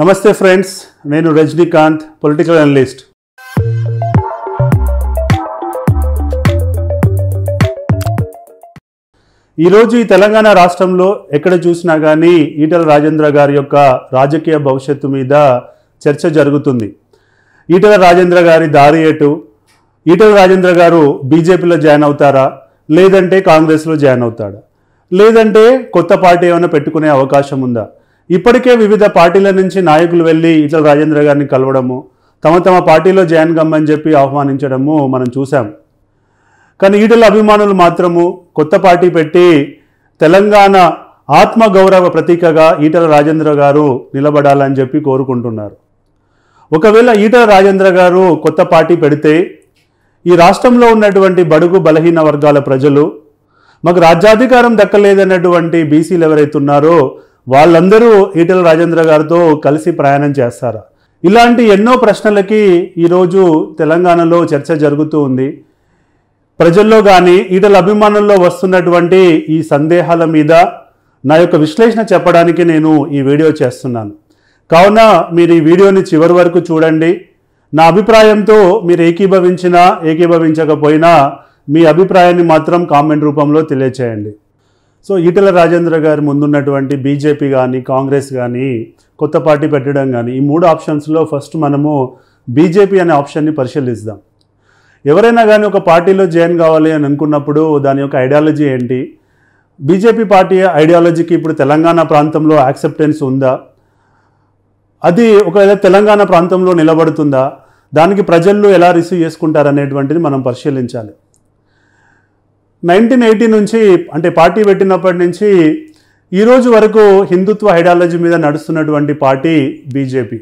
నమస్తే ఫ్రెండ్స్ నేను Rajinikanth political analyst ఈరోజు ఈ తెలంగాణ రాష్ట్రంలో ఎక్కడ చూసినా కానీ ఈటల రాజేంద్ర గారి యొక్క రాజకీయ భవిష్యత్తు మీద చర్చ జరుగుతుంది ఈటల రాజేంద్ర గారి దారి ఎటు ఈటల రాజేంద్ర గారు బీజేపీలో జాయిన్ అవుతారా లేదంటే కాంగ్రెస్లో జాయిన్ అవుతాడా లేదంటే కొత్త పార్టీ ఏమైనా పెట్టుకునే అవకాశం ఉందా ఇప్పటికే వివిధ పార్టీల నుంచి నాయకులు వెళ్ళి ఇట్లా రాజేంద్ర గారిని కలవడము తమ తమ పార్టీలో జాయిన్ గమ్మని చెప్పి ఆహ్వానించడము మనం చూసాం కానీ ఈటల అభిమానులు మాత్రము కొత్త పార్టీ పెట్టి తెలంగాణ ఆత్మగౌరవ ప్రతీకగా ఈటల రాజేంద్ర గారు నిలబడాలని చెప్పి కోరుకుంటున్నారు ఒకవేళ ఈటల రాజేంద్ర గారు కొత్త పార్టీ పెడితే ఈ రాష్ట్రంలో ఉన్నటువంటి బడుగు బలహీన వర్గాల ప్రజలు మాకు రాజ్యాధికారం దక్కలేదన్నటువంటి బీసీలు ఎవరైతున్నారో వాళ్ళందరూ ఈటెల రాజేంద్ర గారితో కలిసి ప్రయాణం చేస్తారా ఇలాంటి ఎన్నో ప్రశ్నలకి ఈరోజు తెలంగాణలో చర్చ జరుగుతూ ఉంది ప్రజల్లో కానీ ఈటల అభిమానుల్లో వస్తున్నటువంటి ఈ సందేహాల మీద నా యొక్క విశ్లేషణ చెప్పడానికి నేను ఈ వీడియో చేస్తున్నాను కావున మీరు ఈ వీడియోని చివరి వరకు చూడండి నా అభిప్రాయంతో మీరు ఏకీభవించినా ఏకీభవించకపోయినా మీ అభిప్రాయాన్ని మాత్రం కామెంట్ రూపంలో తెలియచేయండి సో ఈటల రాజేంద్ర గారి ముందున్నటువంటి బీజేపీ కానీ కాంగ్రెస్ కానీ కొత్త పార్టీ పెట్టడం కానీ ఈ మూడు ఆప్షన్స్లో ఫస్ట్ మనము బీజేపీ అనే ఆప్షన్ని పరిశీలిస్తాం ఎవరైనా కానీ ఒక పార్టీలో జాయిన్ కావాలి అని అనుకున్నప్పుడు దాని యొక్క ఐడియాలజీ ఏంటి బీజేపీ పార్టీ ఐడియాలజీకి ఇప్పుడు తెలంగాణ ప్రాంతంలో యాక్సెప్టెన్స్ ఉందా అది ఒకవేళ తెలంగాణ ప్రాంతంలో నిలబడుతుందా దానికి ప్రజల్లో ఎలా రిసీవ్ చేసుకుంటారు అనేటువంటిది మనం పరిశీలించాలి నైన్టీన్ ఎయిటీ నుంచి అంటే పార్టీ పెట్టినప్పటి నుంచి ఈరోజు వరకు హిందుత్వ ఐడియాలజీ మీద నడుస్తున్నటువంటి పార్టీ బీజేపీ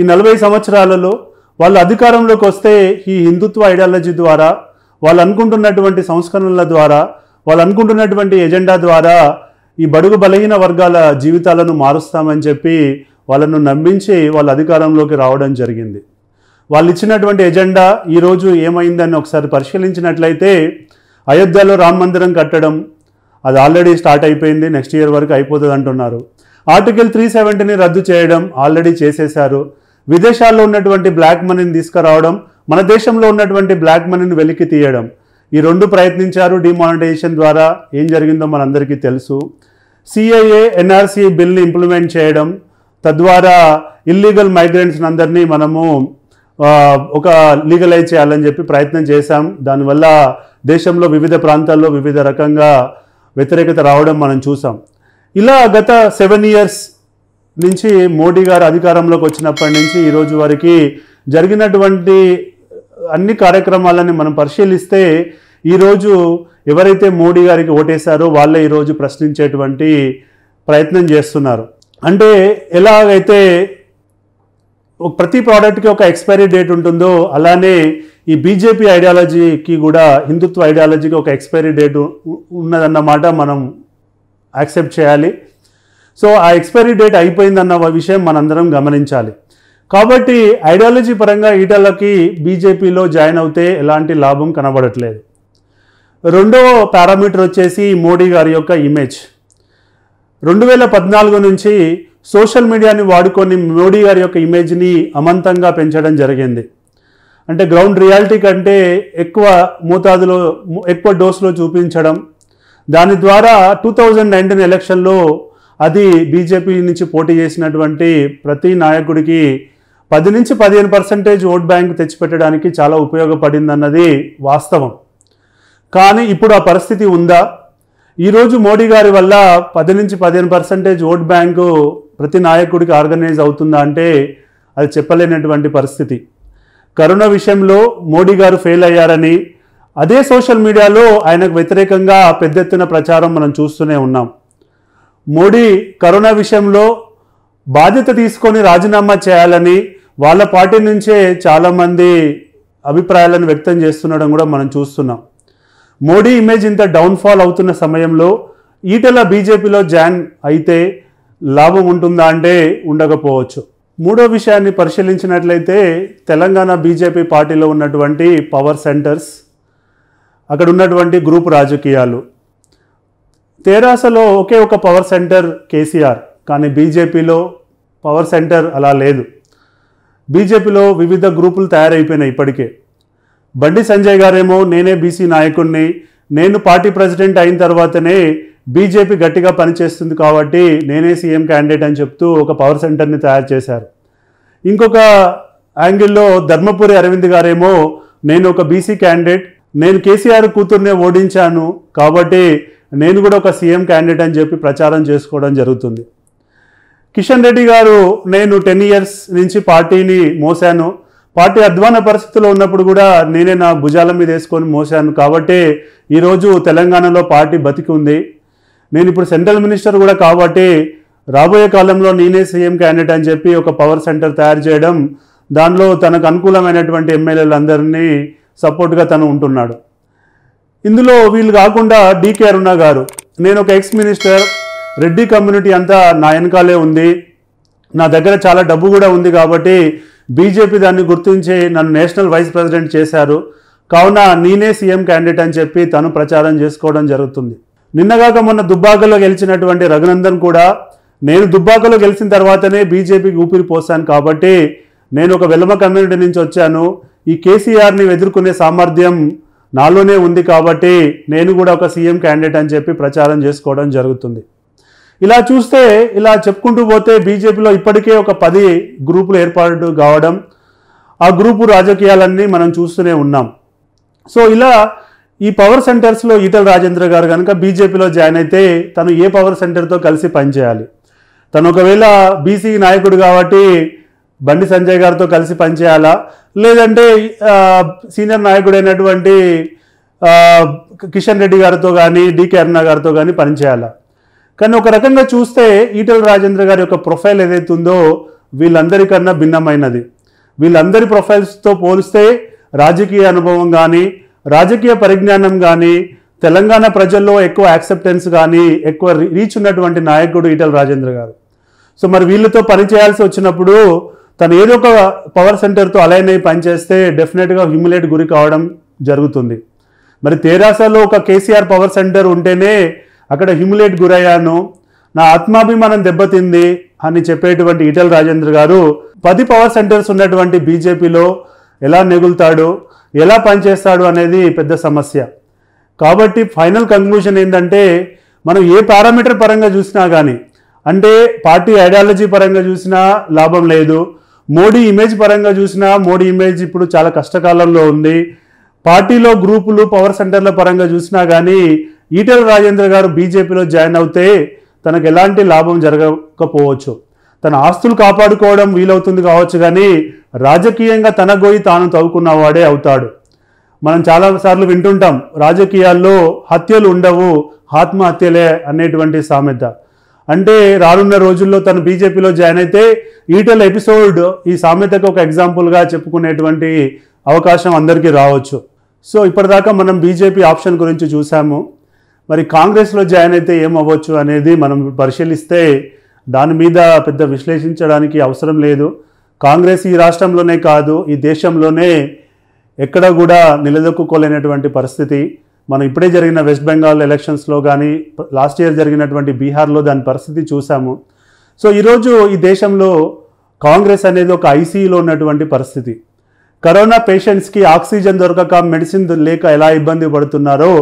ఈ నలభై సంవత్సరాలలో వాళ్ళు అధికారంలోకి వస్తే ఈ హిందుత్వ ఐడియాలజీ ద్వారా వాళ్ళు అనుకుంటున్నటువంటి సంస్కరణల ద్వారా వాళ్ళు అనుకుంటున్నటువంటి ఎజెండా ద్వారా ఈ బడుగు బలహీన వర్గాల జీవితాలను మారుస్తామని చెప్పి వాళ్ళను నమ్మించి వాళ్ళ అధికారంలోకి రావడం జరిగింది వాళ్ళు ఇచ్చినటువంటి ఎజెండా ఈరోజు ఏమైందని ఒకసారి పరిశీలించినట్లయితే అయోధ్యలో రామ మందిరం కట్టడం అది ఆల్రెడీ స్టార్ట్ అయిపోయింది నెక్స్ట్ ఇయర్ వరకు అయిపోతుంది అంటున్నారు ఆర్టికల్ త్రీ సెవెంటీని రద్దు చేయడం ఆల్రెడీ చేసేశారు విదేశాల్లో ఉన్నటువంటి బ్లాక్ మనీని తీసుకురావడం మన దేశంలో ఉన్నటువంటి బ్లాక్ మనీని వెలికి తీయడం ఈ రెండు ప్రయత్నించారు డిమానిటైజేషన్ ద్వారా ఏం జరిగిందో మనందరికీ తెలుసు సిఐఏ ఎన్ఆర్సీ బిల్ని ఇంప్లిమెంట్ చేయడం తద్వారా ఇల్లీగల్ మైగ్రెంట్స్ అందరినీ మనము ఒక లీగలైజ్ చేయాలని చెప్పి ప్రయత్నం చేశాం దానివల్ల దేశంలో వివిధ ప్రాంతాల్లో వివిధ రకంగా వ్యతిరేకత రావడం మనం చూసాం ఇలా గత సెవెన్ ఇయర్స్ నుంచి మోడీ గారు అధికారంలోకి వచ్చినప్పటి నుంచి ఈరోజు వారికి జరిగినటువంటి అన్ని కార్యక్రమాలని మనం పరిశీలిస్తే ఈరోజు ఎవరైతే మోడీ గారికి ఓటేశారో వాళ్ళే ఈరోజు ప్రశ్నించేటువంటి ప్రయత్నం చేస్తున్నారు అంటే ఎలాగైతే ప్రతి ప్రోడక్ట్కి ఒక ఎక్స్పైరీ డేట్ ఉంటుందో అలానే ఈ బీజేపీ ఐడియాలజీకి కూడా హిందుత్వ ఐడియాలజీకి ఒక ఎక్స్పైరీ డేట్ ఉన్నదన్నమాట మనం యాక్సెప్ట్ చేయాలి సో ఆ ఎక్స్పైరీ డేట్ అయిపోయిందన్న విషయం మనందరం గమనించాలి కాబట్టి ఐడియాలజీ పరంగా ఈటలకి బీజేపీలో జాయిన్ అవుతే ఎలాంటి లాభం కనబడట్లేదు రెండవ పారామీటర్ వచ్చేసి మోడీ గారి యొక్క ఇమేజ్ రెండు వేల పద్నాలుగు నుంచి సోషల్ మీడియాని వాడుకొని మోడీ గారి యొక్క ఇమేజ్ని అమంతంగా పెంచడం జరిగింది అంటే గ్రౌండ్ రియాలిటీ కంటే ఎక్కువ మోతాదులో ఎక్కువ డోస్లో చూపించడం దాని ద్వారా టూ థౌజండ్ నైన్టీన్ ఎలక్షన్లో అది బీజేపీ నుంచి పోటీ చేసినటువంటి ప్రతి నాయకుడికి పది నుంచి పదిహేను పర్సెంటేజ్ ఓట్ బ్యాంక్ తెచ్చిపెట్టడానికి చాలా ఉపయోగపడిందన్నది వాస్తవం కానీ ఇప్పుడు ఆ పరిస్థితి ఉందా ఈరోజు మోడీ గారి వల్ల పది నుంచి పదిహేను పర్సెంటేజ్ ఓట్ బ్యాంకు ప్రతి నాయకుడికి ఆర్గనైజ్ అవుతుందా అంటే అది చెప్పలేనటువంటి పరిస్థితి కరోనా విషయంలో మోడీ గారు ఫెయిల్ అయ్యారని అదే సోషల్ మీడియాలో ఆయనకు వ్యతిరేకంగా పెద్ద ఎత్తున ప్రచారం మనం చూస్తూనే ఉన్నాం మోడీ కరోనా విషయంలో బాధ్యత తీసుకొని రాజీనామా చేయాలని వాళ్ళ పార్టీ నుంచే చాలామంది అభిప్రాయాలను వ్యక్తం చేస్తుండడం కూడా మనం చూస్తున్నాం మోడీ ఇమేజ్ ఇంత డౌన్ఫాల్ అవుతున్న సమయంలో ఈటెల బీజేపీలో జాయిన్ అయితే లాభం ఉంటుందా అంటే ఉండకపోవచ్చు మూడో విషయాన్ని పరిశీలించినట్లయితే తెలంగాణ బీజేపీ పార్టీలో ఉన్నటువంటి పవర్ సెంటర్స్ అక్కడ ఉన్నటువంటి గ్రూప్ రాజకీయాలు తేరాసలో ఒకే ఒక పవర్ సెంటర్ కేసీఆర్ కానీ బీజేపీలో పవర్ సెంటర్ అలా లేదు బీజేపీలో వివిధ గ్రూపులు తయారైపోయినాయి ఇప్పటికే బండి సంజయ్ గారేమో నేనే బీసీ నాయకుడిని నేను పార్టీ ప్రెసిడెంట్ అయిన తర్వాతనే బీజేపీ గట్టిగా పనిచేస్తుంది కాబట్టి నేనే సీఎం క్యాండిడేట్ అని చెప్తూ ఒక పవర్ సెంటర్ని తయారు చేశారు ఇంకొక యాంగిల్లో ధర్మపురి అరవింద్ గారేమో నేను ఒక బీసీ క్యాండిడేట్ నేను కేసీఆర్ కూతుర్నే ఓడించాను కాబట్టి నేను కూడా ఒక సీఎం క్యాండిడేట్ అని చెప్పి ప్రచారం చేసుకోవడం జరుగుతుంది కిషన్ రెడ్డి గారు నేను టెన్ ఇయర్స్ నుంచి పార్టీని మోసాను పార్టీ అధ్వాన పరిస్థితుల్లో ఉన్నప్పుడు కూడా నేనే నా భుజాల మీద వేసుకొని మోసాను కాబట్టి ఈరోజు తెలంగాణలో పార్టీ బతికి ఉంది నేను ఇప్పుడు సెంట్రల్ మినిస్టర్ కూడా కాబట్టి రాబోయే కాలంలో నేనే సీఎం క్యాండిడేట్ అని చెప్పి ఒక పవర్ సెంటర్ తయారు చేయడం దానిలో తనకు అనుకూలమైనటువంటి ఎమ్మెల్యేలు అందరినీ సపోర్ట్గా తను ఉంటున్నాడు ఇందులో వీళ్ళు కాకుండా డీకే అరుణ గారు నేను ఒక ఎక్స్ మినిస్టర్ రెడ్డి కమ్యూనిటీ అంతా నా వెనకాలే ఉంది నా దగ్గర చాలా డబ్బు కూడా ఉంది కాబట్టి బీజేపీ దాన్ని గుర్తించి నన్ను నేషనల్ వైస్ ప్రెసిడెంట్ చేశారు కావున నేనే సీఎం క్యాండిడేట్ అని చెప్పి తను ప్రచారం చేసుకోవడం జరుగుతుంది నిన్నగాక మొన్న దుబ్బాకలో గెలిచినటువంటి రఘునందన్ కూడా నేను దుబ్బాకలో గెలిచిన తర్వాతనే బీజేపీకి ఊపిరి పోసాను కాబట్టి నేను ఒక వెలమ కమ్యూనిటీ నుంచి వచ్చాను ఈ కేసీఆర్ని ఎదుర్కొనే సామర్థ్యం నాలోనే ఉంది కాబట్టి నేను కూడా ఒక సీఎం క్యాండిడేట్ అని చెప్పి ప్రచారం చేసుకోవడం జరుగుతుంది ఇలా చూస్తే ఇలా చెప్పుకుంటూ పోతే బీజేపీలో ఇప్పటికే ఒక పది గ్రూపులు ఏర్పాటు కావడం ఆ గ్రూపు రాజకీయాలన్నీ మనం చూస్తూనే ఉన్నాం సో ఇలా ఈ పవర్ సెంటర్స్లో ఈటల రాజేంద్ర గారు కనుక బీజేపీలో జాయిన్ అయితే తను ఏ పవర్ సెంటర్తో కలిసి పనిచేయాలి తను ఒకవేళ బీసీ నాయకుడు కాబట్టి బండి సంజయ్ గారితో కలిసి పనిచేయాలా లేదంటే సీనియర్ నాయకుడైనటువంటి కిషన్ రెడ్డి గారితో కానీ డికే అరుణ గారితో కానీ పనిచేయాలా కానీ ఒక రకంగా చూస్తే ఈటల రాజేంద్ర గారి యొక్క ప్రొఫైల్ ఏదైతే ఉందో వీళ్ళందరికన్నా భిన్నమైనది వీళ్ళందరి ప్రొఫైల్స్తో పోలిస్తే రాజకీయ అనుభవం కానీ రాజకీయ పరిజ్ఞానం కానీ తెలంగాణ ప్రజల్లో ఎక్కువ యాక్సెప్టెన్స్ కానీ ఎక్కువ రీచ్ ఉన్నటువంటి నాయకుడు ఈటల రాజేంద్ర గారు సో మరి వీళ్ళతో పనిచేయాల్సి వచ్చినప్పుడు తను ఏదో ఒక పవర్ సెంటర్తో అలైన్ అయి పనిచేస్తే డెఫినెట్గా హ్యూమిలేట్ గురి కావడం జరుగుతుంది మరి తేరాసలో ఒక కేసీఆర్ పవర్ సెంటర్ ఉంటేనే అక్కడ హ్యూములేట్ గురయ్యాను నా ఆత్మాభిమానం దెబ్బతింది అని చెప్పేటువంటి ఈటల రాజేంద్ర గారు పది పవర్ సెంటర్స్ ఉన్నటువంటి బీజేపీలో ఎలా నెగులుతాడు ఎలా పనిచేస్తాడు అనేది పెద్ద సమస్య కాబట్టి ఫైనల్ కంక్లూషన్ ఏంటంటే మనం ఏ పారామీటర్ పరంగా చూసినా కానీ అంటే పార్టీ ఐడియాలజీ పరంగా చూసినా లాభం లేదు మోడీ ఇమేజ్ పరంగా చూసినా మోడీ ఇమేజ్ ఇప్పుడు చాలా కష్టకాలంలో ఉంది పార్టీలో గ్రూపులు పవర్ సెంటర్ల పరంగా చూసినా కానీ ఈటల రాజేంద్ర గారు బీజేపీలో జాయిన్ అవుతే తనకు ఎలాంటి లాభం జరగకపోవచ్చు తన ఆస్తులు కాపాడుకోవడం వీలవుతుంది కావచ్చు కానీ రాజకీయంగా తన గోయి తాను తవ్వుకున్నవాడే అవుతాడు మనం చాలాసార్లు వింటుంటాం రాజకీయాల్లో హత్యలు ఉండవు ఆత్మహత్యలే అనేటువంటి సామెత అంటే రానున్న రోజుల్లో తను బీజేపీలో జాయిన్ అయితే ఈటల ఎపిసోడ్ ఈ సామెతకు ఒక ఎగ్జాంపుల్గా చెప్పుకునేటువంటి అవకాశం అందరికీ రావచ్చు సో ఇప్పటిదాకా మనం బీజేపీ ఆప్షన్ గురించి చూసాము మరి కాంగ్రెస్లో జాయిన్ అయితే ఏమవ్వచ్చు అనేది మనం పరిశీలిస్తే దాని మీద పెద్ద విశ్లేషించడానికి అవసరం లేదు కాంగ్రెస్ ఈ రాష్ట్రంలోనే కాదు ఈ దేశంలోనే ఎక్కడ కూడా నిలదొక్కుకోలేనటువంటి పరిస్థితి మనం ఇప్పుడే జరిగిన వెస్ట్ బెంగాల్ ఎలక్షన్స్లో కానీ లాస్ట్ ఇయర్ జరిగినటువంటి బీహార్లో దాని పరిస్థితి చూసాము సో ఈరోజు ఈ దేశంలో కాంగ్రెస్ అనేది ఒక ఐసీలో ఉన్నటువంటి పరిస్థితి కరోనా పేషెంట్స్కి ఆక్సిజన్ దొరకక మెడిసిన్ లేక ఎలా ఇబ్బంది పడుతున్నారో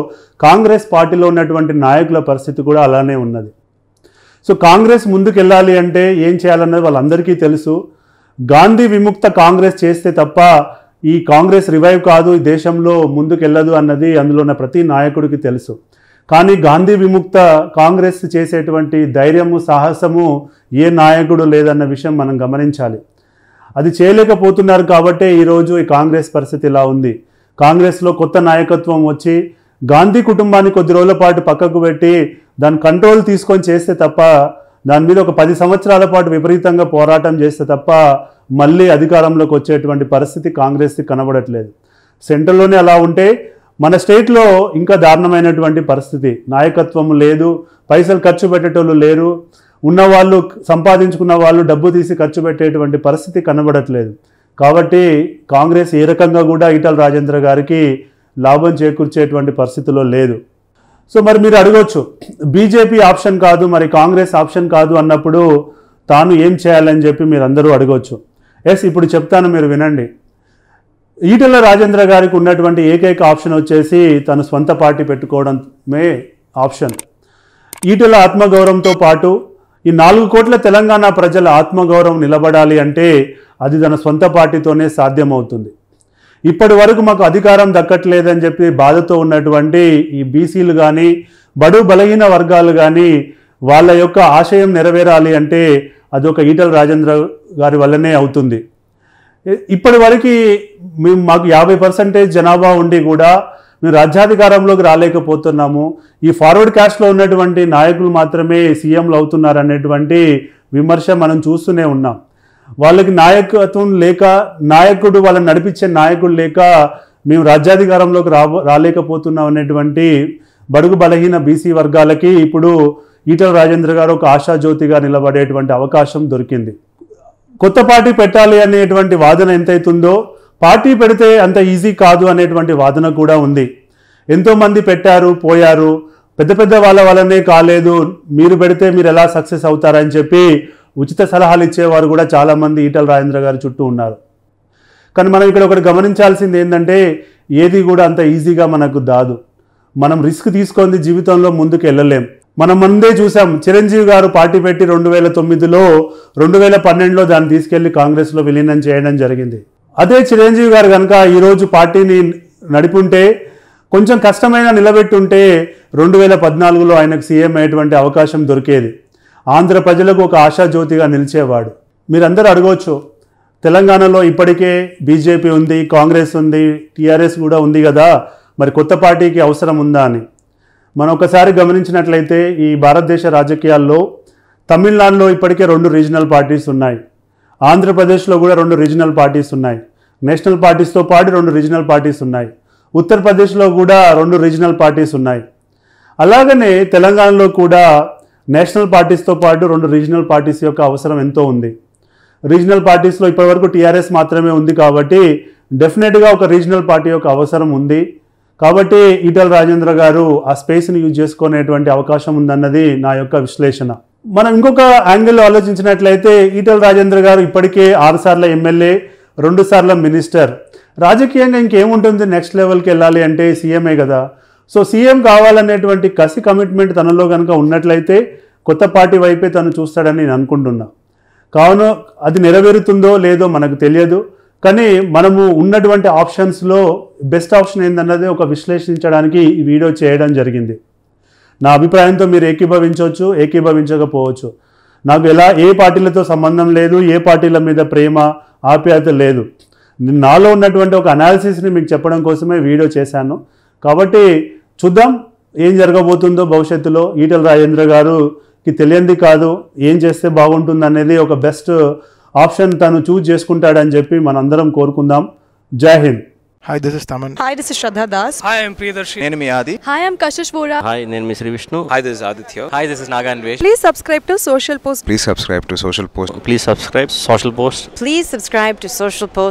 కాంగ్రెస్ పార్టీలో ఉన్నటువంటి నాయకుల పరిస్థితి కూడా అలానే ఉన్నది సో కాంగ్రెస్ ముందుకెళ్ళాలి అంటే ఏం చేయాలన్నది వాళ్ళందరికీ తెలుసు గాంధీ విముక్త కాంగ్రెస్ చేస్తే తప్ప ఈ కాంగ్రెస్ రివైవ్ కాదు ఈ దేశంలో ముందుకెళ్ళదు అన్నది అందులో ఉన్న ప్రతి నాయకుడికి తెలుసు కానీ గాంధీ విముక్త కాంగ్రెస్ చేసేటువంటి ధైర్యము సాహసము ఏ నాయకుడు లేదన్న విషయం మనం గమనించాలి అది చేయలేకపోతున్నారు కాబట్టే ఈరోజు ఈ కాంగ్రెస్ పరిస్థితి ఇలా ఉంది కాంగ్రెస్లో కొత్త నాయకత్వం వచ్చి గాంధీ కుటుంబాన్ని కొద్ది రోజుల పాటు పక్కకు పెట్టి దాని కంట్రోల్ తీసుకొని చేస్తే తప్ప దాని మీద ఒక పది సంవత్సరాల పాటు విపరీతంగా పోరాటం చేస్తే తప్ప మళ్ళీ అధికారంలోకి వచ్చేటువంటి పరిస్థితి కాంగ్రెస్కి కనబడట్లేదు సెంట్రల్లోనే అలా ఉంటే మన స్టేట్లో ఇంకా దారుణమైనటువంటి పరిస్థితి నాయకత్వం లేదు పైసలు ఖర్చు పెట్టేటోళ్ళు లేరు ఉన్నవాళ్ళు సంపాదించుకున్న వాళ్ళు డబ్బు తీసి ఖర్చు పెట్టేటువంటి పరిస్థితి కనబడట్లేదు కాబట్టి కాంగ్రెస్ ఏ రకంగా కూడా ఈటల రాజేంద్ర గారికి లాభం చేకూర్చేటువంటి పరిస్థితిలో లేదు సో మరి మీరు అడగవచ్చు బీజేపీ ఆప్షన్ కాదు మరి కాంగ్రెస్ ఆప్షన్ కాదు అన్నప్పుడు తాను ఏం చేయాలని చెప్పి మీరు అందరూ అడగవచ్చు ఎస్ ఇప్పుడు చెప్తాను మీరు వినండి ఈటల రాజేంద్ర గారికి ఉన్నటువంటి ఏకైక ఆప్షన్ వచ్చేసి తను సొంత పార్టీ పెట్టుకోవడమే ఆప్షన్ ఈటల ఆత్మగౌరవంతో పాటు ఈ నాలుగు కోట్ల తెలంగాణ ప్రజల ఆత్మగౌరవం నిలబడాలి అంటే అది తన సొంత పార్టీతోనే సాధ్యమవుతుంది ఇప్పటి వరకు మాకు అధికారం దక్కట్లేదని చెప్పి బాధతో ఉన్నటువంటి ఈ బీసీలు కానీ బడు బలహీన వర్గాలు కానీ వాళ్ళ యొక్క ఆశయం నెరవేరాలి అంటే అదొక ఈటల రాజేంద్ర గారి వల్లనే అవుతుంది ఇప్పటి వరకు మేము మాకు యాభై పర్సెంటేజ్ జనాభా ఉండి కూడా మేము రాజ్యాధికారంలోకి రాలేకపోతున్నాము ఈ ఫార్వర్డ్ క్యాస్ట్లో ఉన్నటువంటి నాయకులు మాత్రమే సీఎంలు అవుతున్నారు అనేటువంటి విమర్శ మనం చూస్తూనే ఉన్నాం వాళ్ళకి నాయకత్వం లేక నాయకుడు వాళ్ళని నడిపించే నాయకుడు లేక మేము రాజ్యాధికారంలోకి రా రాలేకపోతున్నాం అనేటువంటి బడుగు బలహీన బీసీ వర్గాలకి ఇప్పుడు ఈటల రాజేంద్ర గారు ఒక ఆశాజ్యోతిగా నిలబడేటువంటి అవకాశం దొరికింది కొత్త పార్టీ పెట్టాలి అనేటువంటి వాదన ఎంతైతుందో పార్టీ పెడితే అంత ఈజీ కాదు అనేటువంటి వాదన కూడా ఉంది ఎంతోమంది పెట్టారు పోయారు పెద్ద పెద్ద వాళ్ళ వల్లనే కాలేదు మీరు పెడితే మీరు ఎలా సక్సెస్ అవుతారని చెప్పి ఉచిత సలహాలు ఇచ్చేవారు కూడా చాలామంది ఈటల రాజేంద్ర గారి చుట్టూ ఉన్నారు కానీ మనం ఇక్కడ ఒకటి గమనించాల్సింది ఏంటంటే ఏది కూడా అంత ఈజీగా మనకు దాదు మనం రిస్క్ తీసుకొని జీవితంలో ముందుకు వెళ్ళలేం మనం ముందే చూసాం చిరంజీవి గారు పార్టీ పెట్టి రెండు వేల తొమ్మిదిలో రెండు వేల పన్నెండులో దాన్ని తీసుకెళ్లి కాంగ్రెస్లో విలీనం చేయడం జరిగింది అదే చిరంజీవి గారు కనుక ఈరోజు పార్టీని నడిపుంటే కొంచెం కష్టమైన నిలబెట్టుంటే రెండు వేల పద్నాలుగులో ఆయనకు సీఎం అయ్యేటువంటి అవకాశం దొరికేది ఆంధ్ర ప్రజలకు ఒక ఆశాజ్యోతిగా నిలిచేవాడు మీరందరూ అడగవచ్చు తెలంగాణలో ఇప్పటికే బీజేపీ ఉంది కాంగ్రెస్ ఉంది టీఆర్ఎస్ కూడా ఉంది కదా మరి కొత్త పార్టీకి అవసరం ఉందా అని మనం ఒకసారి గమనించినట్లయితే ఈ భారతదేశ రాజకీయాల్లో తమిళనాడులో ఇప్పటికే రెండు రీజనల్ పార్టీస్ ఉన్నాయి ఆంధ్రప్రదేశ్లో కూడా రెండు రీజనల్ పార్టీస్ ఉన్నాయి నేషనల్ పార్టీస్తో పాటు రెండు రీజనల్ పార్టీస్ ఉన్నాయి ఉత్తరప్రదేశ్లో కూడా రెండు రీజనల్ పార్టీస్ ఉన్నాయి అలాగనే తెలంగాణలో కూడా నేషనల్ పార్టీస్తో పాటు రెండు రీజనల్ పార్టీస్ యొక్క అవసరం ఎంతో ఉంది రీజనల్ పార్టీస్లో ఇప్పటివరకు టీఆర్ఎస్ మాత్రమే ఉంది కాబట్టి డెఫినెట్గా ఒక రీజనల్ పార్టీ యొక్క అవసరం ఉంది కాబట్టి ఈటల రాజేంద్ర గారు ఆ స్పేస్ని యూజ్ చేసుకునేటువంటి అవకాశం ఉందన్నది నా యొక్క విశ్లేషణ మనం ఇంకొక యాంగిల్లో ఆలోచించినట్లయితే ఈటల రాజేంద్ర గారు ఇప్పటికే ఆరుసార్ల ఎమ్మెల్యే రెండుసార్ల మినిస్టర్ రాజకీయంగా ఇంకేముంటుంది నెక్స్ట్ లెవెల్కి వెళ్ళాలి అంటే సీఎంఏ కదా సో సీఎం కావాలనేటువంటి కసి కమిట్మెంట్ తనలో కనుక ఉన్నట్లయితే కొత్త పార్టీ వైపే తను చూస్తాడని నేను అనుకుంటున్నా కావున అది నెరవేరుతుందో లేదో మనకు తెలియదు కానీ మనము ఉన్నటువంటి ఆప్షన్స్లో బెస్ట్ ఆప్షన్ ఏందన్నది ఒక విశ్లేషించడానికి ఈ వీడియో చేయడం జరిగింది నా అభిప్రాయంతో మీరు ఏకీభవించవచ్చు ఏకీభవించకపోవచ్చు నాకు ఎలా ఏ పార్టీలతో సంబంధం లేదు ఏ పార్టీల మీద ప్రేమ ఆప్యాయత లేదు నాలో ఉన్నటువంటి ఒక అనాలిసిస్ని మీకు చెప్పడం కోసమే వీడియో చేశాను కాబట్టి చూద్దాం ఏం జరగబోతుందో భవిష్యత్తులో ఈటల రాజేంద్ర గారుకి తెలియంది కాదు ఏం చేస్తే బాగుంటుంది అనేది ఒక బెస్ట్ ఆప్షన్ తను చూజ్ చేసుకుంటాడని చెప్పి మనందరం కోరుకుందాం జై హింద్ hi this is Thaman hi this is Shraddha Das hi I am Priyadarshi నేను మీ Aadi hi I am Kashish Bora hi నేను మీ Sree Vishnu hi this is Aditya hi this is Naga Anvesh please subscribe to social post please subscribe to social post please subscribe social post please subscribe to social post